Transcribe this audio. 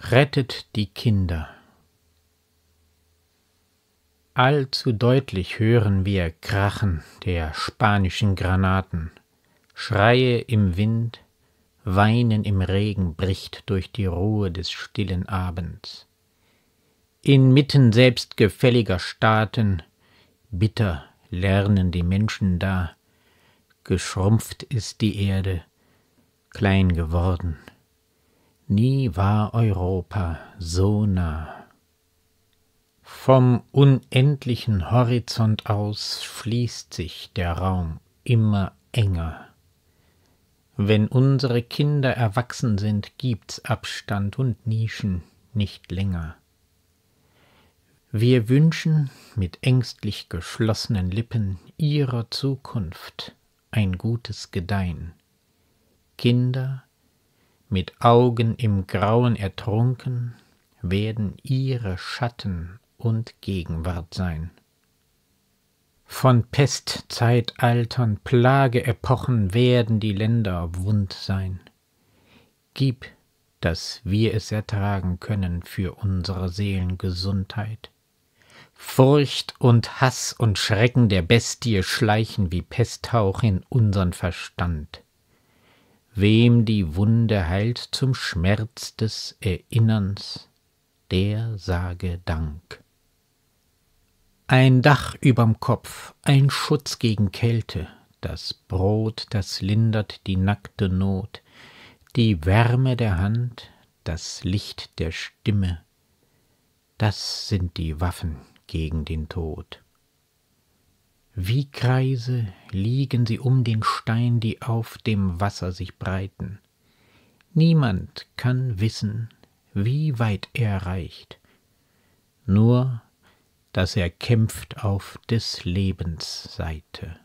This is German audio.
Rettet die Kinder. Allzu deutlich hören wir Krachen der spanischen Granaten, Schreie im Wind, Weinen im Regen bricht durch die Ruhe des stillen Abends. Inmitten selbstgefälliger Staaten, bitter lernen die Menschen da, geschrumpft ist die Erde, klein geworden Nie war Europa so nah. Vom unendlichen Horizont aus schließt sich der Raum immer enger. Wenn unsere Kinder erwachsen sind, gibt's Abstand und Nischen nicht länger. Wir wünschen mit ängstlich geschlossenen Lippen ihrer Zukunft ein gutes Gedeihen. Kinder mit Augen im Grauen ertrunken, werden ihre Schatten und Gegenwart sein. Von Pestzeitaltern, Plageepochen werden die Länder wund sein. Gib, dass wir es ertragen können für unsere Seelengesundheit. Furcht und Hass und Schrecken der Bestie schleichen wie Pesthauch in unseren Verstand. Wem die Wunde heilt zum Schmerz des Erinnerns, der sage Dank. Ein Dach überm Kopf, ein Schutz gegen Kälte, das Brot, das lindert die nackte Not, die Wärme der Hand, das Licht der Stimme, das sind die Waffen gegen den Tod. Wie Kreise liegen sie um den Stein, die auf dem Wasser sich breiten. Niemand kann wissen, wie weit er reicht, nur dass er kämpft auf des Lebens Seite.